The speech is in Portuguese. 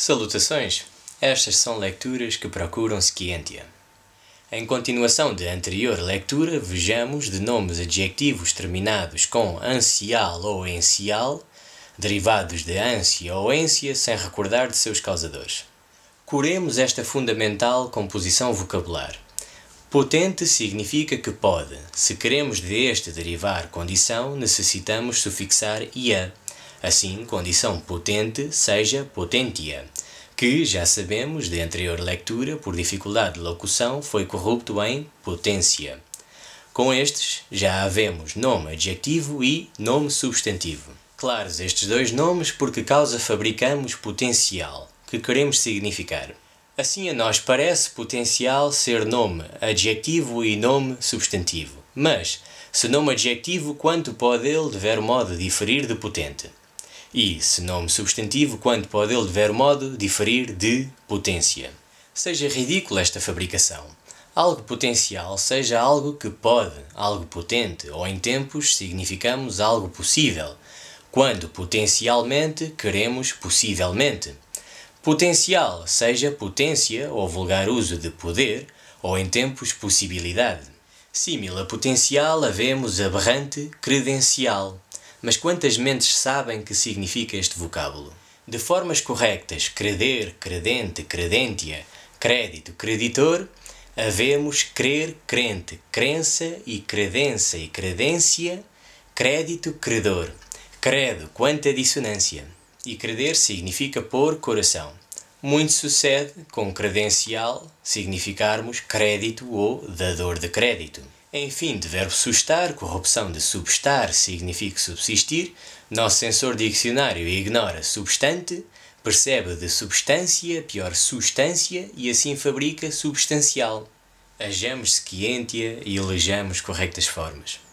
Salutações! Estas são leituras que procuram Scientia. Em continuação da anterior leitura, vejamos de nomes adjetivos terminados com ancial ou encial, derivados de ânsia ou ência, sem recordar de seus causadores. Curemos esta fundamental composição vocabular. Potente significa que pode. Se queremos deste derivar condição, necessitamos sufixar ia Assim, condição potente seja potentia, que, já sabemos de anterior leitura, por dificuldade de locução, foi corrupto em potência. Com estes, já havemos nome adjetivo e nome substantivo. Claros estes dois nomes porque causa fabricamos potencial, que queremos significar. Assim a nós parece potencial ser nome adjetivo e nome substantivo. Mas, se nome adjetivo, quanto pode ele, de ver modo, diferir de potente? E, se nome substantivo, quando pode ele, de ver modo, diferir de potência. Seja ridícula esta fabricação. Algo potencial seja algo que pode, algo potente, ou em tempos significamos algo possível, quando potencialmente queremos possivelmente. Potencial seja potência ou vulgar uso de poder, ou em tempos possibilidade. similar a potencial havemos aberrante credencial. Mas quantas mentes sabem que significa este vocábulo? De formas correctas, creder, credente, credentia, crédito, creditor, havemos crer, crente, crença e credença e credência, crédito, credor. Credo, quanta dissonância! E creder significa pôr coração. Muito sucede com credencial significarmos crédito ou dador de crédito. Enfim, de verbo sustar, corrupção de substar significa subsistir, nosso sensor dicionário ignora substante, percebe de substância, pior substância e assim fabrica substancial. Hajamos sequientia e elejamos corretas formas.